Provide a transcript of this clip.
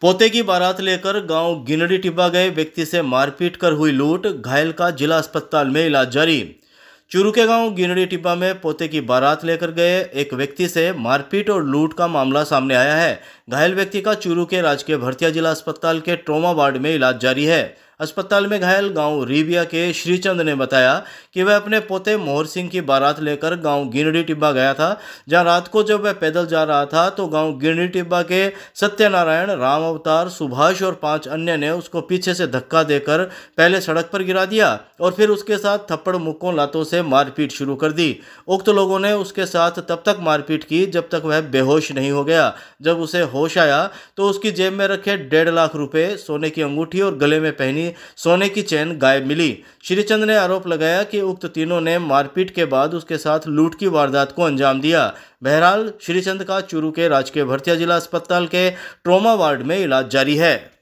पोते की बारात लेकर गांव गिनड़ी टिब्बा गए व्यक्ति से मारपीट कर हुई लूट घायल का जिला अस्पताल में इलाज जारी चुरू के गांव गिनड़ी टिब्बा में पोते की बारात लेकर गए एक व्यक्ति से मारपीट और लूट का मामला सामने आया है घायल व्यक्ति का चुरू के राजकीय भर्तिया जिला अस्पताल के ट्रोमा वार्ड में इलाज जारी है अस्पताल में घायल गांव रीविया के श्रीचंद ने बताया कि वह अपने पोते मोहर सिंह की बारात लेकर गांव गिरडी टिब्बा गया था जहां रात को जब वह पैदल जा रहा था तो गांव गिरडी टिब्बा के सत्यनारायण राम अवतार सुभाष और पांच अन्य ने उसको पीछे से धक्का देकर पहले सड़क पर गिरा दिया और फिर उसके साथ थप्पड़ मुक्कों लातों से मारपीट शुरू कर दी उक्त लोगों ने उसके साथ तब तक मारपीट की जब तक वह बेहोश नहीं हो गया जब उसे होश आया तो उसकी जेब में रखे डेढ़ लाख रुपये सोने की अंगूठी और गले में पहनी की सोने की चेन गायब मिली श्रीचंद ने आरोप लगाया कि उक्त तीनों ने मारपीट के बाद उसके साथ लूट की वारदात को अंजाम दिया बहरहाल श्रीचंद का चूरू के राजकीय भरतिया जिला अस्पताल के ट्रोमा वार्ड में इलाज जारी है